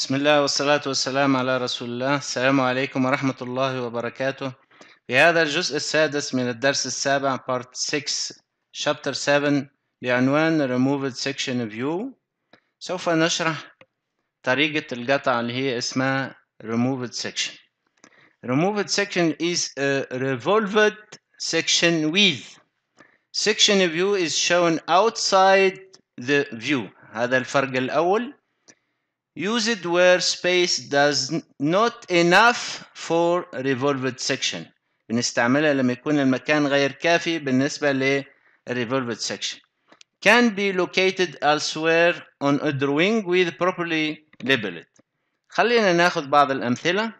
بسم الله والصلاة والسلام على رسول الله السلام عليكم ورحمة الله وبركاته في هذا الجزء السادس من الدرس السابع Part 6 Chapter 7 بعنوان Removed Section View سوف نشرح طريقة القطع اللي هي اسمها Removed Section Removed Section is a revolved section with Section View is shown outside the view هذا الفرق الأول used where space does not enough for revolved section بنستعملها لما يكون المكان غير كافي بالنسبة ل revolved section can be located elsewhere on a drawing with properly labeled خلينا ناخد بعض الأمثلة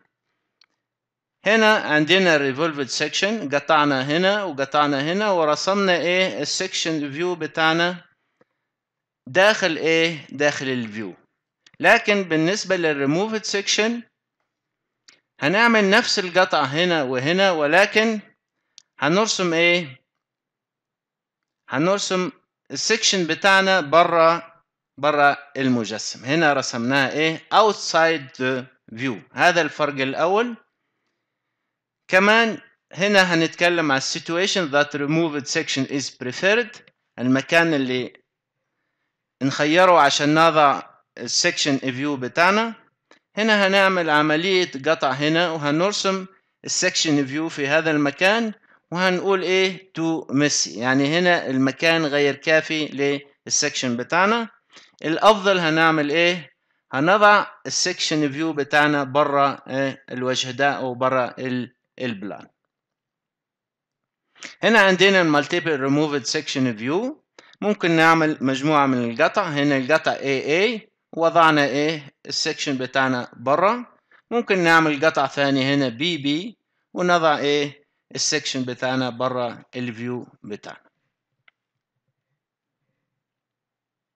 هنا عندنا revolved section قطعنا هنا وقطعنا هنا ورسمنا ايه السكشن فيو بتاعنا داخل ايه داخل الفيو لكن بالنسبة للريموفد سيكشن هنعمل نفس القطع هنا وهنا ولكن هنرسم ايه هنرسم السكشن بتاعنا بره بره المجسم هنا رسمناها ايه outside the view هذا الفرق الاول كمان هنا هنتكلم على situation that removed section is preferred المكان اللي نخيره عشان نضع السكشن فيو بتاعنا هنا هنعمل عملية قطع هنا وهنرسم السكشن فيو في هذا المكان وهنقول ايه تو ميسي يعني هنا المكان غير كافي للسكشن بتاعنا الافضل هنعمل ايه هنضع السكشن فيو بتاعنا بره الوجه ده او بره البلان هنا عندنا المالتيبل ريموفد سكشن فيو ممكن نعمل مجموعة من القطع هنا القطع AA وضعنا ايه السكشن بتاعنا برا ممكن نعمل قطع ثاني هنا بي بي ونضع ايه السكشن بتاعنا برا الفيو بتاعنا